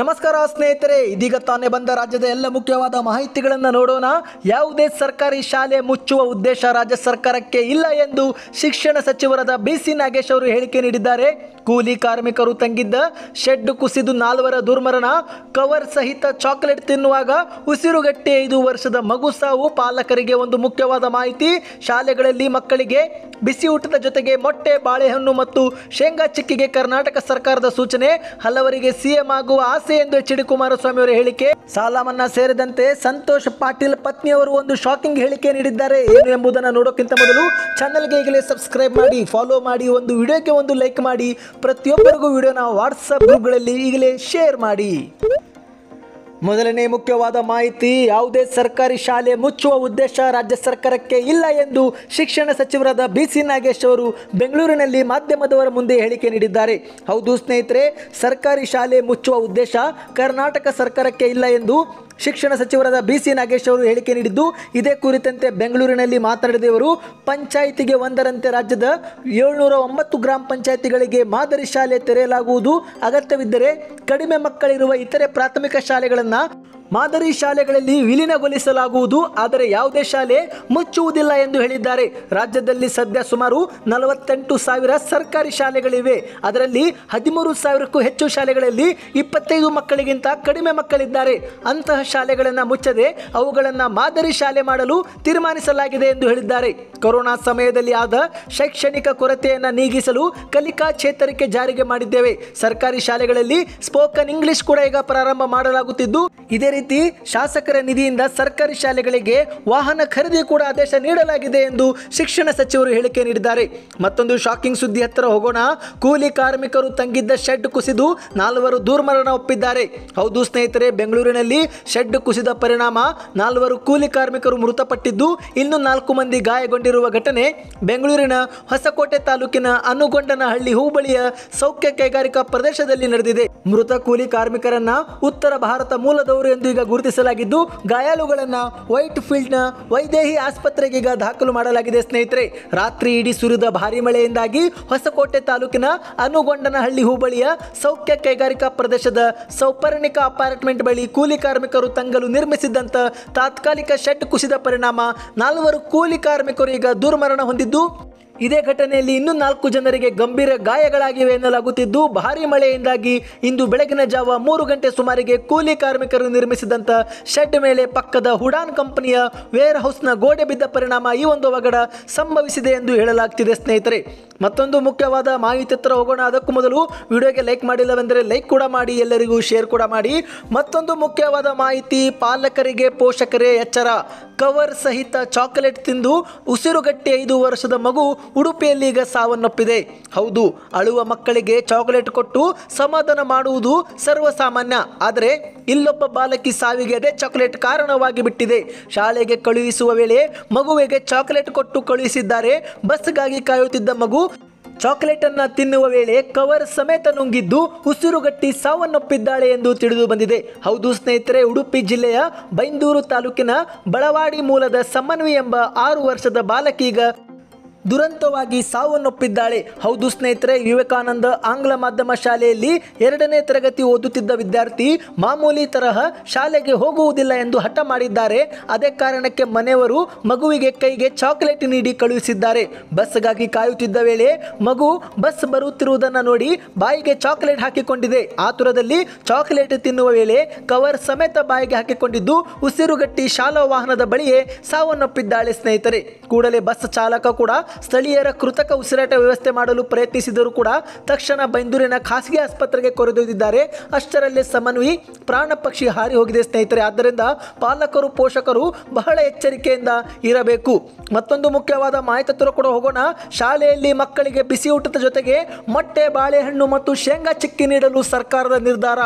ನಮಸ್ಕಾರ ಸ್ನೇಹಿತರೆ ಇದೀಗ ತಾನೇ ಬಂದ ರಾಜ್ಯದ ಎಲ್ಲ ಮುಖ್ಯವಾದ ಮಾಹಿತಿಗಳನ್ನು ನೋಡೋಣ ಯಾವುದೇ ಸರ್ಕಾರಿ ಶಾಲೆ ಮುಚ್ಚುವ ಉದ್ದೇಶ ರಾಜ್ಯ ಸರ್ಕಾರಕ್ಕೆ ಇಲ್ಲ ಎಂದು ಶಿಕ್ಷಣ ಸಚಿವರಾದ ಬಿ ಸಿ ನಾಗೇಶ್ ಅವರು ಹೇಳಿಕೆ ನೀಡಿದ್ದಾರೆ ಕೂಲಿ ಕಾರ್ಮಿಕರು ತಂಗಿದ್ದ ಶೆಡ್ ಕುಸಿದು ನಾಲ್ವರ ದುರ್ಮರಣ ಕವರ್ ಸಹಿತ ಚಾಕ್ಲೇಟ್ ತಿನ್ನುವಾಗ ಉಸಿರುಗಟ್ಟಿ ಐದು ವರ್ಷದ ಮಗು ಸಾವು ಪಾಲಕರಿಗೆ ಒಂದು ಮುಖ್ಯವಾದ ಮಾಹಿತಿ ಶಾಲೆಗಳಲ್ಲಿ ಮಕ್ಕಳಿಗೆ ಬಿಸಿ ಊಟದ ಜೊತೆಗೆ ಮೊಟ್ಟೆ ಬಾಳೆಹಣ್ಣು ಮತ್ತು ಶೇಂಗಾ ಚಿಕ್ಕಿಗೆ ಕರ್ನಾಟಕ ಸರ್ಕಾರದ ಸೂಚನೆ ಹಲವರಿಗೆ ಸಿಎಂ ಆಗುವ ಸಮಸ್ಯೆ ಎಂದು ಎಚ್ ಡಿ ಕುಮಾರಸ್ವಾಮಿ ಅವರ ಹೇಳಿಕೆ ಸಾಲ ಮನ್ನಾ ಸೇರಿದಂತೆ ಸಂತೋಷ್ ಪಾಟೀಲ್ ಪತ್ನಿಯವರು ಒಂದು ಶಾಕಿಂಗ್ ಹೇಳಿಕೆ ನೀಡಿದ್ದಾರೆ ಏನು ಎಂಬುದನ್ನು ನೋಡೋಕ್ಕಿಂತ ಮೊದಲು ಚಾನಲ್ಗೆ ಈಗಲೇ ಸಬ್ಸ್ಕ್ರೈಬ್ ಮಾಡಿ ಫಾಲೋ ಮಾಡಿ ಒಂದು ವಿಡಿಯೋಕ್ಕೆ ಒಂದು ಲೈಕ್ ಮಾಡಿ ಪ್ರತಿಯೊಬ್ಬರಿಗೂ ವಿಡಿಯೋನ ವಾಟ್ಸಪ್ ಗ್ರೂಪ್ಗಳಲ್ಲಿ ಈಗಲೇ ಶೇರ್ ಮಾಡಿ ಮೊದಲನೇ ಮುಖ್ಯವಾದ ಮಾಹಿತಿ ಯಾವುದೇ ಸರ್ಕಾರಿ ಶಾಲೆ ಮುಚ್ಚುವ ಉದ್ದೇಶ ರಾಜ್ಯ ಸರ್ಕಾರಕ್ಕೆ ಇಲ್ಲ ಎಂದು ಶಿಕ್ಷಣ ಸಚಿವರಾದ ಬಿ ಸಿ ನಾಗೇಶ್ ಅವರು ಬೆಂಗಳೂರಿನಲ್ಲಿ ಮಾಧ್ಯಮದವರ ಮುಂದೆ ಹೇಳಿಕೆ ನೀಡಿದ್ದಾರೆ ಹೌದು ಸ್ನೇಹಿತರೆ ಸರ್ಕಾರಿ ಶಾಲೆ ಮುಚ್ಚುವ ಉದ್ದೇಶ ಕರ್ನಾಟಕ ಸರ್ಕಾರಕ್ಕೆ ಇಲ್ಲ ಎಂದು ಶಿಕ್ಷಣ ಸಚಿವರಾದ ಬಿ ಸಿ ನಾಗೇಶ್ ಅವರು ಹೇಳಿಕೆ ನೀಡಿದ್ದು ಇದೇ ಕುರಿತಂತೆ ಬೆಂಗಳೂರಿನಲ್ಲಿ ಮಾತನಾಡಿದ ಇವರು ಪಂಚಾಯಿತಿಗೆ ಒಂದರಂತೆ ರಾಜ್ಯದ ಏಳ್ನೂರ ಒಂಬತ್ತು ಗ್ರಾಮ ಪಂಚಾಯಿತಿಗಳಿಗೆ ಮಾದರಿ ಶಾಲೆ ತೆರೆಯಲಾಗುವುದು ಅಗತ್ಯವಿದ್ದರೆ ಕಡಿಮೆ ಮಕ್ಕಳಿರುವ ಇತರೆ ಪ್ರಾಥಮಿಕ ಶಾಲೆಗಳನ್ನು ಮಾದರಿ ಶಾಲೆಗಳಲ್ಲಿ ವಿಲೀನಗೊಳಿಸಲಾಗುವುದು ಆದರೆ ಯಾವುದೇ ಶಾಲೆ ಮುಚ್ಚುವುದಿಲ್ಲ ಎಂದು ಹೇಳಿದ್ದಾರೆ ರಾಜ್ಯದಲ್ಲಿ ಸದ್ಯ ಸುಮಾರು ನಲವತ್ತೆಂಟು ಸಾವಿರ ಸರ್ಕಾರಿ ಶಾಲೆಗಳಿವೆ ಅದರಲ್ಲಿ ಹದಿಮೂರು ಸಾವಿರಕ್ಕೂ ಹೆಚ್ಚು ಶಾಲೆಗಳಲ್ಲಿ ಇಪ್ಪತ್ತೈದು ಮಕ್ಕಳಿಗಿಂತ ಕಡಿಮೆ ಮಕ್ಕಳಿದ್ದಾರೆ ಅಂತಹ ಶಾಲೆಗಳನ್ನು ಮುಚ್ಚದೆ ಅವುಗಳನ್ನು ಮಾದರಿ ಶಾಲೆ ಮಾಡಲು ತೀರ್ಮಾನಿಸಲಾಗಿದೆ ಎಂದು ಹೇಳಿದ್ದಾರೆ ಕೊರೋನಾ ಸಮಯದಲ್ಲಿ ಆದ ಶೈಕ್ಷಣಿಕ ಕೊರತೆಯನ್ನು ನೀಗಿಸಲು ಕಲಿಕಾ ಚೇತರಿಕೆ ಜಾರಿಗೆ ಮಾಡಿದ್ದೇವೆ ಸರ್ಕಾರಿ ಶಾಲೆಗಳಲ್ಲಿ ಸ್ಪೋಕನ್ ಇಂಗ್ಲಿಷ್ ಕೂಡ ಈಗ ಪ್ರಾರಂಭ ಮಾಡಲಾಗುತ್ತಿದ್ದು ಇದೇ ರೀತಿ ಶಾಸಕರ ನಿಧಿಯಿಂದ ಸರ್ಕಾರಿ ಶಾಲೆಗಳಿಗೆ ವಾಹನ ಖರೀದಿ ಕೂಡ ಆದೇಶ ನೀಡಲಾಗಿದೆ ಎಂದು ಶಿಕ್ಷಣ ಸಚಿವರು ಹೇಳಿಕೆ ನೀಡಿದ್ದಾರೆ ಮತ್ತೊಂದು ಶಾಕಿಂಗ್ ಸುದ್ದಿ ಹತ್ತಿರ ಹೋಗೋಣ ಕೂಲಿ ಕಾರ್ಮಿಕರು ತಂಗಿದ್ದ ಶೆಡ್ ಕುಸಿದು ನಾಲ್ವರು ದುರ್ಮರಣ ಒಪ್ಪಿದ್ದಾರೆ ಹೌದು ಸ್ನೇಹಿತರೆ ಬೆಂಗಳೂರಿನಲ್ಲಿ ಶೆಡ್ ಕುಸಿದ ಪರಿಣಾಮ ನಾಲ್ವರು ಕೂಲಿ ಕಾರ್ಮಿಕರು ಮೃತಪಟ್ಟಿದ್ದು ಇನ್ನು ನಾಲ್ಕು ಮಂದಿ ಗಾಯಗೊಂಡಿರುವ ಘಟನೆ ಬೆಂಗಳೂರಿನ ಹೊಸಕೋಟೆ ತಾಲೂಕಿನ ಅನುಗೊಂಡನಹಳ್ಳಿ ಹೂಬಳಿಯ ಸೌಖ್ಯ ಕೈಗಾರಿಕಾ ಪ್ರದೇಶದಲ್ಲಿ ನಡೆದಿದೆ ಮೃತ ಕೂಲಿ ಕಾರ್ಮಿಕರನ್ನ ಉತ್ತರ ಭಾರತ ಮೂಲದವರು ಎಂದು ಈಗ ಗುರುತಿಸಲಾಗಿದ್ದು ಗಾಯಾಳುಗಳನ್ನು ವೈಟ್ ಫೀಲ್ಡ್ನ ವೈದೇಹಿ ಈಗ ದಾಖಲು ಮಾಡಲಾಗಿದೆ ಸ್ನೇಹಿತರೆ ರಾತ್ರಿ ಇಡೀ ಸುರಿದ ಭಾರಿ ಮಳೆಯಿಂದಾಗಿ ಹೊಸಕೋಟೆ ತಾಲೂಕಿನ ಅನುಗೊಂಡನಹಳ್ಳಿ ಹೋಬಳಿಯ ಸೌಖ್ಯ ಕೈಗಾರಿಕಾ ಪ್ರದೇಶದ ಸೌಪರ್ಣಿಕ ಅಪಾರ್ಟ್ಮೆಂಟ್ ಬಳಿ ಕೂಲಿ ಕಾರ್ಮಿಕರು ತಂಗಲು ನಿರ್ಮಿಸಿದ್ದಂಥ ತಾತ್ಕಾಲಿಕ ಶೆಡ್ ಕುಸಿದ ಪರಿಣಾಮ ನಾಲ್ವರು ಕೂಲಿ ಕಾರ್ಮಿಕರು ಈಗ ದುರ್ಮರಣ ಹೊಂದಿದ್ದು ಇದೇ ಘಟನೆಯಲ್ಲಿ ಇನ್ನೂ ನಾಲ್ಕು ಜನರಿಗೆ ಗಂಭೀರ ಗಾಯಗಳಾಗಿವೆ ಎನ್ನಲಾಗುತ್ತಿದ್ದು ಭಾರಿ ಮಳೆಯಿಂದಾಗಿ ಇಂದು ಬೆಳಗಿನ ಜಾವ ಮೂರು ಗಂಟೆ ಸುಮಾರಿಗೆ ಕೂಲಿ ಕಾರ್ಮಿಕರು ನಿರ್ಮಿಸಿದಂಥ ಶೆಡ್ ಮೇಲೆ ಪಕ್ಕದ ಹುಡಾನ್ ಕಂಪನಿಯ ವೇರ್ ಹೌಸ್ನ ಗೋಡೆ ಬಿದ್ದ ಪರಿಣಾಮ ಈ ಒಂದು ಅವಘಡ ಸಂಭವಿಸಿದೆ ಎಂದು ಹೇಳಲಾಗ್ತಿದೆ ಸ್ನೇಹಿತರೆ ಮತ್ತೊಂದು ಮುಖ್ಯವಾದ ಮಾಹಿತಿ ಹತ್ರ ಹೋಗೋಣ ಅದಕ್ಕೂ ಮೊದಲು ವಿಡಿಯೋಗೆ ಲೈಕ್ ಮಾಡಿಲ್ಲವೆಂದರೆ ಲೈಕ್ ಕೂಡ ಮಾಡಿ ಎಲ್ಲರಿಗೂ ಶೇರ್ ಕೂಡ ಮಾಡಿ ಮತ್ತೊಂದು ಮುಖ್ಯವಾದ ಮಾಹಿತಿ ಪಾಲಕರಿಗೆ ಪೋಷಕರೇ ಎಚ್ಚರ ಕವರ್ ಸಹಿತ ಚಾಕೊಲೇಟ್ ತಿಂದು ಉಸಿರುಗಟ್ಟಿ ಐದು ವರ್ಷದ ಮಗು ಉಡುಪಿಯಲ್ಲಿ ಈಗ ಸಾವನ್ನಪ್ಪಿದೆ ಹೌದು ಅಳುವ ಮಕ್ಕಳಿಗೆ ಚಾಕೊಲೇಟ್ ಕೊಟ್ಟು ಸಮಾಧಾನ ಮಾಡುವುದು ಸರ್ವಸಾಮಾನ್ಯ ಆದರೆ ಇಲ್ಲೊಬ್ಬ ಬಾಲಕಿ ಸಾವಿಗೆ ಅದೇ ಚಾಕೊಲೇಟ್ ಕಾರಣವಾಗಿ ಬಿಟ್ಟಿದೆ ಶಾಲೆಗೆ ಕಳುಹಿಸುವ ವೇಳೆ ಮಗುವಿಗೆ ಚಾಕೊಲೇಟ್ ಕೊಟ್ಟು ಕಳುಹಿಸಿದ್ದಾರೆ ಬಸ್ಗಾಗಿ ಕಾಯುತ್ತಿದ್ದ ಮಗು ಚಾಕೊಲೇಟನ್ನು ತಿನ್ನುವ ವೇಳೆ ಕವರ್ ಸಮೇತ ನುಂಗಿದ್ದು ಉಸಿರುಗಟ್ಟಿ ಸಾವನ್ನಪ್ಪಿದ್ದಾಳೆ ಎಂದು ತಿಳಿದು ಬಂದಿದೆ ಹೌದು ಸ್ನೇಹಿತರೆ ಉಡುಪಿ ಜಿಲ್ಲೆಯ ಬೈಂದೂರು ತಾಲೂಕಿನ ಬಳವಾಡಿ ಮೂಲದ ಸಮನ್ವಿ ಎಂಬ ಆರು ವರ್ಷದ ಬಾಲಕೀಗ ದುರಂತವಾಗಿ ಸಾವನ್ನಪ್ಪಿದ್ದಾಳೆ ಹೌದು ಸ್ನೇಹಿತರೆ ವಿವೇಕಾನಂದ ಆಂಗ್ಲ ಮಾಧ್ಯಮ ಶಾಲೆಯಲ್ಲಿ ಎರಡನೇ ತರಗತಿ ಓದುತ್ತಿದ್ದ ವಿದ್ಯಾರ್ಥಿ ಮಾಮೂಲಿ ತರಹ ಶಾಲೆಗೆ ಹೋಗುವುದಿಲ್ಲ ಎಂದು ಹಠ ಮಾಡಿದ್ದಾರೆ ಅದೇ ಕಾರಣಕ್ಕೆ ಮನೆಯವರು ಮಗುವಿಗೆ ಕೈಗೆ ಚಾಕ್ಲೇಟ್ ನೀಡಿ ಕಳುಹಿಸಿದ್ದಾರೆ ಬಸ್ಗಾಗಿ ಕಾಯುತ್ತಿದ್ದ ವೇಳೆ ಮಗು ಬಸ್ ಬರುತ್ತಿರುವುದನ್ನು ನೋಡಿ ಬಾಯಿಗೆ ಚಾಕ್ಲೇಟ್ ಹಾಕಿಕೊಂಡಿದೆ ಆತುರದಲ್ಲಿ ಚಾಕ್ಲೇಟ್ ತಿನ್ನುವ ವೇಳೆ ಕವರ್ ಸಮೇತ ಬಾಯಿಗೆ ಹಾಕಿಕೊಂಡಿದ್ದು ಉಸಿರುಗಟ್ಟಿ ಶಾಲಾ ವಾಹನದ ಬಳಿಯೇ ಸಾವನ್ನಪ್ಪಿದ್ದಾಳೆ ಸ್ನೇಹಿತರೆ ಕೂಡಲೇ ಬಸ್ ಚಾಲಕ ಕೂಡ ಸ್ಥಳೀಯರ ಕೃತಕ ಉಸಿರಾಟ ವ್ಯವಸ್ಥೆ ಮಾಡಲು ಪ್ರಯತ್ನಿಸಿದರೂ ಕೂಡ ತಕ್ಷಣ ಬೈಂದೂರಿನ ಖಾಸಗಿ ಆಸ್ಪತ್ರೆಗೆ ಕೊರೆದೊಯ್ದಿದ್ದಾರೆ ಅಷ್ಟರಲ್ಲೇ ಸಮನ್ವಿ ಪ್ರಾಣ ಪಕ್ಷಿ ಹಾರಿ ಹೋಗಿದೆ ಸ್ನೇಹಿತರೆ ಆದ್ದರಿಂದ ಪಾಲಕರು ಪೋಷಕರು ಬಹಳ ಎಚ್ಚರಿಕೆಯಿಂದ ಇರಬೇಕು ಮತ್ತೊಂದು ಮುಖ್ಯವಾದ ಮಾಹಿತಿ ತರ ಕೂಡ ಹೋಗೋಣ ಶಾಲೆಯಲ್ಲಿ ಮಕ್ಕಳಿಗೆ ಬಿಸಿ ಊಟದ ಜೊತೆಗೆ ಮೊಟ್ಟೆ ಬಾಳೆಹಣ್ಣು ಮತ್ತು ಶೇಂಗಾ ಚಿಕ್ಕಿ ನೀಡಲು ಸರ್ಕಾರದ ನಿರ್ಧಾರ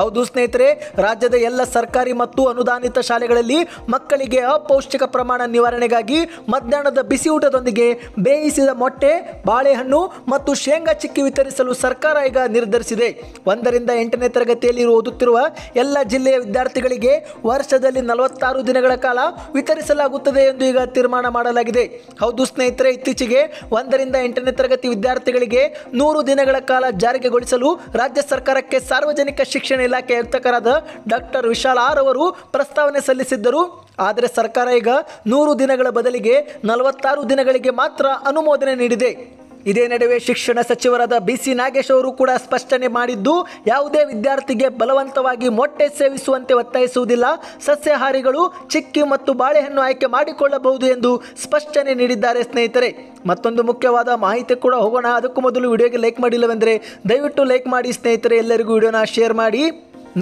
ಹೌದು ಸ್ನೇಹಿತರೆ ರಾಜ್ಯದ ಎಲ್ಲ ಸರ್ಕಾರಿ ಮತ್ತು ಅನುದಾನಿತ ಶಾಲೆಗಳಲ್ಲಿ ಮಕ್ಕಳಿಗೆ ಅಪೌಷ್ಟಿಕ ಪ್ರಮಾಣ ನಿವಾರಣೆಗಾಗಿ ಮಧ್ಯಾಹ್ನದ ಬಿಸಿ ಊಟದೊಂದಿಗೆ ಬೇಯಿಸಿದ ಮೊಟ್ಟೆ ಬಾಳೆಹಣ್ಣು ಮತ್ತು ಶೇಂಗಾ ಚಿಕ್ಕಿ ವಿತರಿಸಲು ಸರ್ಕಾರ ಈಗ ನಿರ್ಧರಿಸಿದೆ ಒಂದರಿಂದ ಎಂಟನೇ ತರಗತಿಯಲ್ಲಿ ಓದುತ್ತಿರುವ ಎಲ್ಲ ಜಿಲ್ಲೆಯ ವಿದ್ಯಾರ್ಥಿಗಳಿಗೆ ವರ್ಷದಲ್ಲಿ ನಲವತ್ತಾರು ದಿನಗಳ ಕಾಲ ವಿತರಿಸಲಾಗುತ್ತದೆ ಎಂದು ಈಗ ತೀರ್ಮಾನ ಮಾಡಲಾಗಿದೆ ಹೌದು ಸ್ನೇಹಿತರೆ ಇತ್ತೀಚೆಗೆ ಒಂದರಿಂದ ಎಂಟನೇ ತರಗತಿ ವಿದ್ಯಾರ್ಥಿಗಳಿಗೆ ನೂರು ದಿನಗಳ ಕಾಲ ಜಾರಿಗೆಗೊಳಿಸಲು ರಾಜ್ಯ ಸರ್ಕಾರಕ್ಕೆ ಸಾರ್ವಜನಿಕ ಶಿಕ್ಷಣ ಇಲಾಖೆ ಆಯುಕ್ತಕರಾದ ಡಾಕ್ಟರ್ ವಿಶಾಲ್ ಆರ್ ಅವರು ಪ್ರಸ್ತಾವನೆ ಸಲ್ಲಿಸಿದ್ದರು ಆದರೆ ಸರ್ಕಾರ ಈಗ ನೂರು ದಿನಗಳ ಬದಲಿಗೆ ನಲವತ್ತಾರು ದಿನಗಳಿಗೆ ಮಾತ್ರ ಅನುಮೋದನೆ ನೀಡಿದೆ ಇದೇ ನಡುವೆ ಶಿಕ್ಷಣ ಸಚಿವರಾದ ಬಿ ಸಿ ನಾಗೇಶ್ ಅವರು ಕೂಡ ಸ್ಪಷ್ಟನೆ ಮಾಡಿದ್ದು ಯಾವುದೇ ವಿದ್ಯಾರ್ಥಿಗೆ ಬಲವಂತವಾಗಿ ಮೊಟ್ಟೆ ಸೇವಿಸುವಂತೆ ಒತ್ತಾಯಿಸುವುದಿಲ್ಲ ಸಸ್ಯಾಹಾರಿಗಳು ಚಿಕ್ಕಿ ಮತ್ತು ಬಾಳೆಹಣ್ಣು ಆಯ್ಕೆ ಮಾಡಿಕೊಳ್ಳಬಹುದು ಎಂದು ಸ್ಪಷ್ಟನೆ ನೀಡಿದ್ದಾರೆ ಸ್ನೇಹಿತರೆ ಮತ್ತೊಂದು ಮುಖ್ಯವಾದ ಮಾಹಿತಿ ಕೂಡ ಹೋಗೋಣ ಅದಕ್ಕೂ ಮೊದಲು ವಿಡಿಯೋಗೆ ಲೈಕ್ ಮಾಡಿಲ್ಲವೆಂದರೆ ದಯವಿಟ್ಟು ಲೈಕ್ ಮಾಡಿ ಸ್ನೇಹಿತರೆ ಎಲ್ಲರಿಗೂ ವಿಡಿಯೋನ ಶೇರ್ ಮಾಡಿ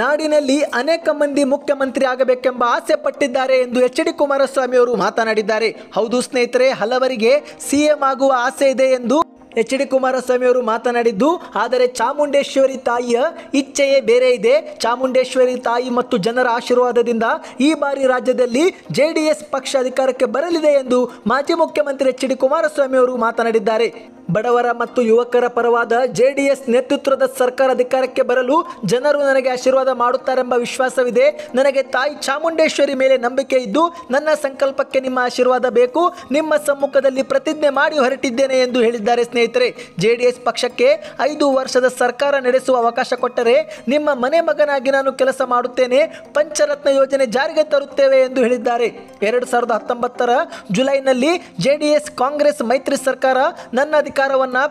ನಾಡಿನಲ್ಲಿ ಅನೇಕ ಮಂದಿ ಮುಖ್ಯಮಂತ್ರಿ ಆಗಬೇಕೆಂಬ ಆಸೆ ಪಟ್ಟಿದ್ದಾರೆ ಎಂದು ಎಚ್ ಡಿ ಕುಮಾರಸ್ವಾಮಿ ಅವರು ಮಾತನಾಡಿದ್ದಾರೆ ಹೌದು ಸ್ನೇಹಿತರೆ ಹಲವರಿಗೆ ಸಿಎಂ ಆಗುವ ಆಸೆ ಇದೆ ಎಂದು ಎಚ್ ಡಿ ಕುಮಾರಸ್ವಾಮಿ ಅವರು ಮಾತನಾಡಿದ್ದು ಆದರೆ ಚಾಮುಂಡೇಶ್ವರಿ ತಾಯಿಯ ಇಚ್ಛೆಯೇ ಬೇರೆ ಇದೆ ಚಾಮುಂಡೇಶ್ವರಿ ತಾಯಿ ಮತ್ತು ಜನರ ಆಶೀರ್ವಾದದಿಂದ ಈ ಬಾರಿ ರಾಜ್ಯದಲ್ಲಿ ಜೆ ಪಕ್ಷ ಅಧಿಕಾರಕ್ಕೆ ಬರಲಿದೆ ಎಂದು ಮಾಜಿ ಮುಖ್ಯಮಂತ್ರಿ ಎಚ್ ಡಿ ಕುಮಾರಸ್ವಾಮಿ ಅವರು ಮಾತನಾಡಿದ್ದಾರೆ ಬಡವರ ಮತ್ತು ಯುವಕರ ಪರವಾದ ಜೆಡಿಎಸ್ ನೇತೃತ್ವದ ಸರ್ಕಾರ ಅಧಿಕಾರಕ್ಕೆ ಬರಲು ಜನರು ನನಗೆ ಆಶೀರ್ವಾದ ಮಾಡುತ್ತಾರೆಂಬ ವಿಶ್ವಾಸವಿದೆ ನನಗೆ ತಾಯಿ ಚಾಮುಂಡೇಶ್ವರಿ ಮೇಲೆ ನಂಬಿಕೆ ಇದ್ದು ನನ್ನ ಸಂಕಲ್ಪಕ್ಕೆ ನಿಮ್ಮ ಆಶೀರ್ವಾದ ಬೇಕು ನಿಮ್ಮ ಸಮ್ಮುಖದಲ್ಲಿ ಪ್ರತಿಜ್ಞೆ ಮಾಡಿ ಹೊರಟಿದ್ದೇನೆ ಎಂದು ಹೇಳಿದ್ದಾರೆ ಸ್ನೇಹಿತರೆ ಜೆಡಿಎಸ್ ಪಕ್ಷಕ್ಕೆ ಐದು ವರ್ಷದ ಸರ್ಕಾರ ನಡೆಸುವ ಅವಕಾಶ ಕೊಟ್ಟರೆ ನಿಮ್ಮ ಮನೆ ಮಗನಾಗಿ ನಾನು ಕೆಲಸ ಮಾಡುತ್ತೇನೆ ಪಂಚರತ್ನ ಯೋಜನೆ ಜಾರಿಗೆ ತರುತ್ತೇವೆ ಎಂದು ಹೇಳಿದ್ದಾರೆ ಎರಡು ಸಾವಿರದ ಹತ್ತೊಂಬತ್ತರ ಜುಲೈನಲ್ಲಿ ಜೆಡಿಎಸ್ ಕಾಂಗ್ರೆಸ್ ಮೈತ್ರಿ ಸರ್ಕಾರ ನನ್ನ ಅಧಿಕಾರ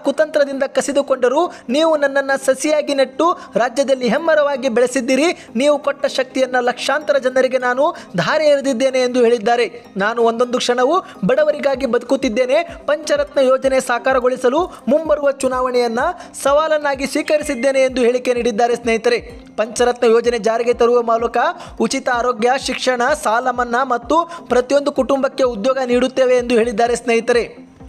ಕುತಂತ್ರದಿಂದ ಕಸಿದುಕೊಂಡರೂ ನೀವು ನನ್ನನ್ನು ಸಸಿಯಾಗಿ ನೆಟ್ಟು ರಾಜ್ಯದಲ್ಲಿ ಹೆಮ್ಮರವಾಗಿ ಬೆಳೆಸಿದ್ದೀರಿ ನೀವು ಕೊಟ್ಟ ಶಕ್ತಿಯನ್ನು ಲಕ್ಷಾಂತರ ಜನರಿಗೆ ನಾನು ಧಾರೆ ಎರೆದಿದ್ದೇನೆ ಎಂದು ಹೇಳಿದ್ದಾರೆ ನಾನು ಒಂದೊಂದು ಕ್ಷಣವೂ ಬಡವರಿಗಾಗಿ ಬದುಕುತ್ತಿದ್ದೇನೆ ಪಂಚರತ್ನ ಯೋಜನೆ ಸಾಕಾರಗೊಳಿಸಲು ಮುಂಬರುವ ಚುನಾವಣೆಯನ್ನ ಸವಾಲನ್ನಾಗಿ ಸ್ವೀಕರಿಸಿದ್ದೇನೆ ಎಂದು ಹೇಳಿಕೆ ನೀಡಿದ್ದಾರೆ ಸ್ನೇಹಿತರೆ ಪಂಚರತ್ನ ಯೋಜನೆ ಜಾರಿಗೆ ತರುವ ಮೂಲಕ ಉಚಿತ ಆರೋಗ್ಯ ಶಿಕ್ಷಣ ಸಾಲ ಮನ್ನಾ ಮತ್ತು ಪ್ರತಿಯೊಂದು ಕುಟುಂಬಕ್ಕೆ ಉದ್ಯೋಗ ನೀಡುತ್ತೇವೆ ಎಂದು ಹೇಳಿದ್ದಾರೆ ಸ್ನೇಹಿತರೆ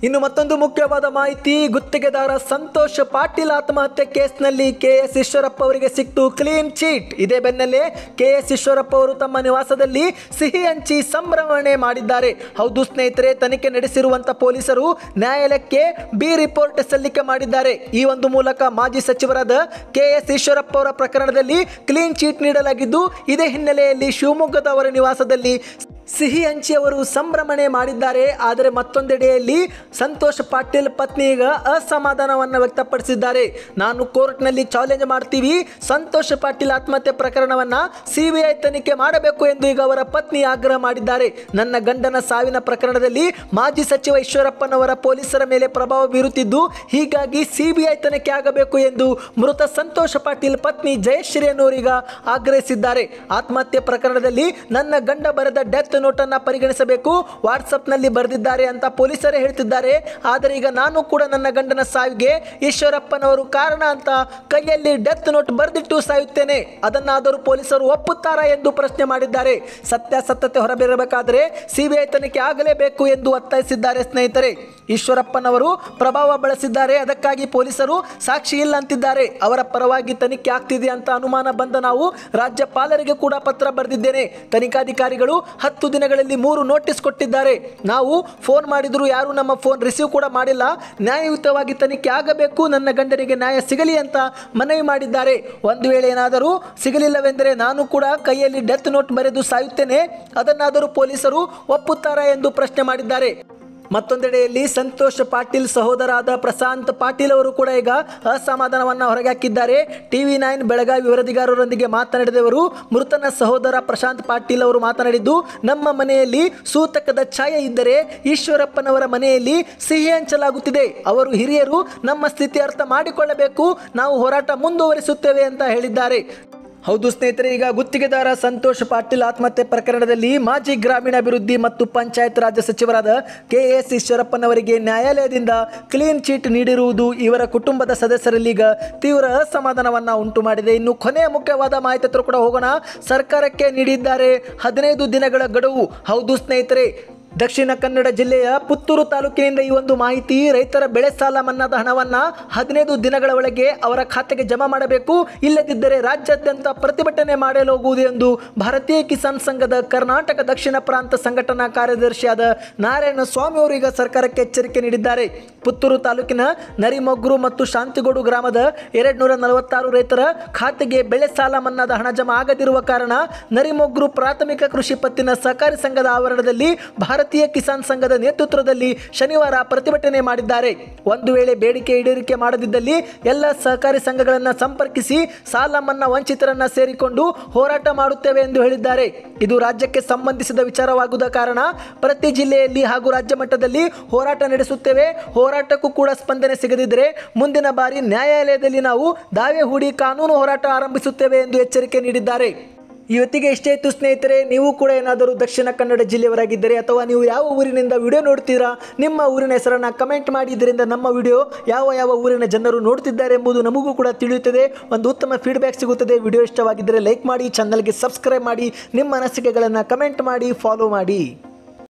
ಇನ್ನು ಮತ್ತೊಂದು ಮುಖ್ಯವಾದ ಮಾಹಿತಿ ಗುತ್ತಿಗೆದಾರ ಸಂತೋಷ್ ಪಾಟೀಲ್ ಆತ್ಮಹತ್ಯೆ ಕೇಸ್ನಲ್ಲಿ ಕೆಎಸ್ ಈಶ್ವರಪ್ಪ ಅವರಿಗೆ ಸಿಕ್ತು ಕ್ಲೀನ್ ಚೀಟ್ ಇದೇ ಬೆನ್ನಲ್ಲೇ ಕೆಎಸ್ ಈಶ್ವರಪ್ಪ ಅವರು ತಮ್ಮ ನಿವಾಸದಲ್ಲಿ ಸಿಹಿ ಹಂಚಿ ಸಂಭ್ರಮಣೆ ಮಾಡಿದ್ದಾರೆ ಹೌದು ಸ್ನೇಹಿತರೆ ತನಿಖೆ ನಡೆಸಿರುವಂತಹ ಪೊಲೀಸರು ನ್ಯಾಯಾಲಯಕ್ಕೆ ಬಿ ರಿಪೋರ್ಟ್ ಸಲ್ಲಿಕೆ ಮಾಡಿದ್ದಾರೆ ಈ ಒಂದು ಮೂಲಕ ಮಾಜಿ ಸಚಿವರಾದ ಕೆಎಸ್ ಈಶ್ವರಪ್ಪ ಅವರ ಪ್ರಕರಣದಲ್ಲಿ ಕ್ಲೀನ್ ಚೀಟ್ ನೀಡಲಾಗಿದ್ದು ಇದೇ ಹಿನ್ನೆಲೆಯಲ್ಲಿ ಶಿವಮೊಗ್ಗದ ಅವರ ನಿವಾಸದಲ್ಲಿ ಸಿಹಿ ಹಂಚಿಯವರು ಸಂಭ್ರಮಣೆ ಮಾಡಿದ್ದಾರೆ ಆದರೆ ಮತ್ತೊಂದೆಡೆಯಲ್ಲಿ ಸಂತೋಷ್ ಪಾಟೀಲ್ ಪತ್ನಿ ಈಗ ಅಸಮಾಧಾನವನ್ನು ವ್ಯಕ್ತಪಡಿಸಿದ್ದಾರೆ ನಾನು ಕೋರ್ಟ್ನಲ್ಲಿ ಚಾಲೆಂಜ್ ಮಾಡ್ತೀವಿ ಸಂತೋಷ್ ಪಾಟೀಲ್ ಆತ್ಮಹತ್ಯೆ ಪ್ರಕರಣವನ್ನು ಸಿಬಿಐ ತನಿಖೆ ಮಾಡಬೇಕು ಎಂದು ಈಗ ಅವರ ಪತ್ನಿ ಆಗ್ರಹ ಮಾಡಿದ್ದಾರೆ ನನ್ನ ಗಂಡನ ಸಾವಿನ ಪ್ರಕರಣದಲ್ಲಿ ಮಾಜಿ ಸಚಿವ ಈಶ್ವರಪ್ಪನವರ ಪೊಲೀಸರ ಮೇಲೆ ಪ್ರಭಾವ ಬೀರುತ್ತಿದ್ದು ಹೀಗಾಗಿ ಸಿಬಿಐ ತನಿಖೆ ಆಗಬೇಕು ಎಂದು ಮೃತ ಸಂತೋಷ್ ಪಾಟೀಲ್ ಪತ್ನಿ ಜಯಶ್ರೀ ಅನ್ನೋರಿಗ ಆಗ್ರಹಿಸಿದ್ದಾರೆ ಆತ್ಮಹತ್ಯೆ ಪ್ರಕರಣದಲ್ಲಿ ನನ್ನ ಗಂಡ ಬರೆದ ಡೆತ್ ನೋಟ್ ನೋಟನ್ನು ಪರಿಗಣಿಸಬೇಕು ನಲ್ಲಿ ಬರೆದಿದ್ದಾರೆ ಅಂತ ಪೊಲೀಸರೇ ಹೇಳ್ತಿದ್ದಾರೆ ಆದರೆ ಈಗ ನಾನು ಕೂಡ ನನ್ನ ಗಂಡನ ಸಾವಿಗೆ ಈಶ್ವರಪ್ಪನವರು ಕಾರಣ ಅಂತ ಕೈಯಲ್ಲಿ ಡೆತ್ ನೋಟ್ ಬರೆದಿಟ್ಟು ಸಾಯುತ್ತೇನೆ ಅದನ್ನಾದರೂ ಪೊಲೀಸರು ಒಪ್ಪುತ್ತಾರಾ ಎಂದು ಪ್ರಶ್ನೆ ಮಾಡಿದ್ದಾರೆ ಸತ್ಯಾಸತ್ಯತೆ ಹೊರಬೀರಬೇಕಾದರೆ ಸಿಬಿಐ ತನಿಖೆ ಆಗಲೇಬೇಕು ಎಂದು ಒತ್ತಾಯಿಸಿದ್ದಾರೆ ಸ್ನೇಹಿತರೆ ಈಶ್ವರಪ್ಪನವರು ಪ್ರಭಾವ ಬಳಸಿದ್ದಾರೆ ಅದಕ್ಕಾಗಿ ಪೊಲೀಸರು ಸಾಕ್ಷಿ ಇಲ್ಲ ಅಂತಿದ್ದಾರೆ ಅವರ ಪರವಾಗಿ ತನಿಖೆ ಆಗ್ತಿದೆ ಅಂತ ಅನುಮಾನ ಬಂದ ನಾವು ರಾಜ್ಯಪಾಲರಿಗೆ ಕೂಡ ಪತ್ರ ಬರೆದಿದ್ದೇನೆ ತನಿಖಾಧಿಕಾರಿಗಳು ಹತ್ತು ಹತ್ತು ದಿನಗಳಲ್ಲಿ ಮೂರು ನೋಟಿಸ್ ಕೊಟ್ಟಿದ್ದಾರೆ ನಾವು ಫೋನ್ ಮಾಡಿದರೂ ಯಾರೂ ನಮ್ಮ ಫೋನ್ ರಿಸೀವ್ ಕೂಡ ಮಾಡಿಲ್ಲ ನ್ಯಾಯಯುತವಾಗಿ ತನಿಖೆ ಆಗಬೇಕು ನನ್ನ ಗಂಡನಿಗೆ ನ್ಯಾಯ ಸಿಗಲಿ ಅಂತ ಮನವಿ ಮಾಡಿದ್ದಾರೆ ಒಂದು ವೇಳೆ ಏನಾದರೂ ಸಿಗಲಿಲ್ಲವೆಂದರೆ ನಾನು ಕೂಡ ಕೈಯಲ್ಲಿ ಡೆತ್ ನೋಟ್ ಬರೆದು ಸಾಯುತ್ತೇನೆ ಅದನ್ನಾದರೂ ಪೊಲೀಸರು ಒಪ್ಪುತ್ತಾರಾ ಎಂದು ಪ್ರಶ್ನೆ ಮಾಡಿದ್ದಾರೆ ಮತ್ತೊಂದೆಡೆಯಲ್ಲಿ ಸಂತೋಷ್ ಪಾಟೀಲ್ ಸಹೋದರಾದ ಪ್ರಶಾಂತ್ ಪಾಟೀಲ್ ಅವರು ಕೂಡ ಈಗ ಅಸಮಾಧಾನವನ್ನು ಹೊರಗೆ ಹಾಕಿದ್ದಾರೆ ಟಿವಿ ನೈನ್ ಬೆಳಗಾವಿ ವರದಿಗಾರರೊಂದಿಗೆ ಮಾತನಾಡಿದವರು ಮೃತನ ಸಹೋದರ ಪ್ರಶಾಂತ್ ಪಾಟೀಲ್ ಅವರು ಮಾತನಾಡಿದ್ದು ನಮ್ಮ ಮನೆಯಲ್ಲಿ ಸೂತಕದ ಛಾಯೆ ಇದ್ದರೆ ಈಶ್ವರಪ್ಪನವರ ಮನೆಯಲ್ಲಿ ಸಿಹಿ ಹಂಚಲಾಗುತ್ತಿದೆ ಅವರು ಹಿರಿಯರು ನಮ್ಮ ಸ್ಥಿತಿ ಅರ್ಥ ಮಾಡಿಕೊಳ್ಳಬೇಕು ನಾವು ಹೋರಾಟ ಮುಂದುವರಿಸುತ್ತೇವೆ ಅಂತ ಹೇಳಿದ್ದಾರೆ ಹೌದು ಸ್ನೇಹಿತರೆ ಈಗ ಗುತ್ತಿಗೆದಾರ ಸಂತೋಷ್ ಪಾಟೀಲ್ ಆತ್ಮಹತ್ಯೆ ಪ್ರಕರಣದಲ್ಲಿ ಮಾಜಿ ಗ್ರಾಮೀಣಾಭಿವೃದ್ಧಿ ಮತ್ತು ಪಂಚಾಯತ್ ರಾಜ್ಯ ಸಚಿವರಾದ ಕೆ ಎಸ್ ಈಶ್ವರಪ್ಪನವರಿಗೆ ನ್ಯಾಯಾಲಯದಿಂದ ಕ್ಲೀನ್ ಚೀಟ್ ನೀಡಿರುವುದು ಇವರ ಕುಟುಂಬದ ಸದಸ್ಯರಲ್ಲಿ ಈಗ ತೀವ್ರ ಅಸಮಾಧಾನವನ್ನು ಉಂಟು ಮಾಡಿದೆ ಇನ್ನು ಕೊನೆಯ ಮುಖ್ಯವಾದ ಮಾಹಿತಿ ಕೂಡ ಹೋಗೋಣ ಸರ್ಕಾರಕ್ಕೆ ನೀಡಿದ್ದಾರೆ ಹದಿನೈದು ದಿನಗಳ ಗಡುವು ಹೌದು ಸ್ನೇಹಿತರೆ ದಕ್ಷಿಣ ಕನ್ನಡ ಜಿಲ್ಲೆಯ ಪುತ್ತೂರು ತಾಲೂಕಿನಿಂದ ಈ ಒಂದು ಮಾಹಿತಿ ರೈತರ ಬೆಳೆ ಸಾಲ ಮನ್ನಾದ ಹಣವನ್ನು ಹದಿನೈದು ದಿನಗಳ ಒಳಗೆ ಅವರ ಖಾತೆಗೆ ಜಮಾ ಮಾಡಬೇಕು ಇಲ್ಲದಿದ್ದರೆ ರಾಜ್ಯಾದ್ಯಂತ ಪ್ರತಿಭಟನೆ ಮಾಡಲೋಗುವುದು ಎಂದು ಭಾರತೀಯ ಕಿಸಾನ್ ಸಂಘದ ಕರ್ನಾಟಕ ದಕ್ಷಿಣ ಪ್ರಾಂತ ಸಂಘಟನಾ ಕಾರ್ಯದರ್ಶಿಯಾದ ನಾರಾಯಣ ಸ್ವಾಮಿ ಈಗ ಸರ್ಕಾರಕ್ಕೆ ಎಚ್ಚರಿಕೆ ನೀಡಿದ್ದಾರೆ ಪುತ್ತೂರು ತಾಲೂಕಿನ ನರಿಮೊಗ್ರು ಮತ್ತು ಶಾಂತಿಗೋಡು ಗ್ರಾಮದ ಎರಡು ನಲವತ್ತಾರು ರೈತರ ಖಾತೆಗೆ ಬೆಳೆ ಸಾಲ ಮನ್ನಾದ ಹಣ ಜಮಾ ಆಗದಿರುವ ಕಾರಣ ನರಿಮೊಗ್ರು ಪ್ರಾಥಮಿಕ ಕೃಷಿ ಪತ್ತಿನ ಸಹಕಾರಿ ಸಂಘದ ಆವರಣದಲ್ಲಿ ಭಾರತ ಭಾರತೀಯ ಕಿಸಾನ್ ಸಂಘದ ನೇತೃತ್ವದಲ್ಲಿ ಶನಿವಾರ ಪ್ರತಿಭಟನೆ ಮಾಡಿದ್ದಾರೆ ಒಂದು ವೇಳೆ ಬೇಡಿಕೆ ಈಡೇರಿಕೆ ಮಾಡದಿದ್ದಲ್ಲಿ ಎಲ್ಲ ಸಹಕಾರಿ ಸಂಘಗಳನ್ನು ಸಂಪರ್ಕಿಸಿ ಸಾಲ ಮನ್ನಾ ವಂಚಿತರನ್ನ ಸೇರಿಕೊಂಡು ಹೋರಾಟ ಮಾಡುತ್ತೇವೆ ಎಂದು ಹೇಳಿದ್ದಾರೆ ಇದು ರಾಜ್ಯಕ್ಕೆ ಸಂಬಂಧಿಸಿದ ವಿಚಾರವಾಗುವುದ ಕಾರಣ ಪ್ರತಿ ಜಿಲ್ಲೆಯಲ್ಲಿ ಹಾಗೂ ರಾಜ್ಯ ಮಟ್ಟದಲ್ಲಿ ಹೋರಾಟ ನಡೆಸುತ್ತೇವೆ ಹೋರಾಟಕ್ಕೂ ಕೂಡ ಸ್ಪಂದನೆ ಸಿಗದಿದ್ದರೆ ಮುಂದಿನ ಬಾರಿ ನ್ಯಾಯಾಲಯದಲ್ಲಿ ನಾವು ದಾವೆ ಹೂಡಿ ಕಾನೂನು ಹೋರಾಟ ಆರಂಭಿಸುತ್ತೇವೆ ಎಂದು ಎಚ್ಚರಿಕೆ ನೀಡಿದ್ದಾರೆ ಇವತ್ತಿಗೆ ಇಷ್ಟೇ ಇತ್ತು ಸ್ನೇಹಿತರೆ ನೀವು ಕೂಡ ಏನಾದರೂ ದಕ್ಷಿಣ ಕನ್ನಡ ಜಿಲ್ಲೆಯವರಾಗಿದ್ದರೆ ಅಥವಾ ನೀವು ಯಾವ ಊರಿನಿಂದ ವಿಡಿಯೋ ನೋಡ್ತೀರಾ ನಿಮ್ಮ ಊರಿನ ಹೆಸರನ್ನು ಕಮೆಂಟ್ ಮಾಡಿ ಇದರಿಂದ ನಮ್ಮ ವಿಡಿಯೋ ಯಾವ ಯಾವ ಊರಿನ ಜನರು ನೋಡ್ತಿದ್ದಾರೆ ಎಂಬುದು ನಮಗೂ ಕೂಡ ತಿಳಿಯುತ್ತದೆ ಒಂದು ಉತ್ತಮ ಫೀಡ್ಬ್ಯಾಕ್ ಸಿಗುತ್ತದೆ ವಿಡಿಯೋ ಇಷ್ಟವಾಗಿದ್ದರೆ ಲೈಕ್ ಮಾಡಿ ಚಾನಲ್ಗೆ ಸಬ್ಸ್ಕ್ರೈಬ್ ಮಾಡಿ ನಿಮ್ಮ ಅನಿಸಿಕೆಗಳನ್ನು ಕಮೆಂಟ್ ಮಾಡಿ ಫಾಲೋ ಮಾಡಿ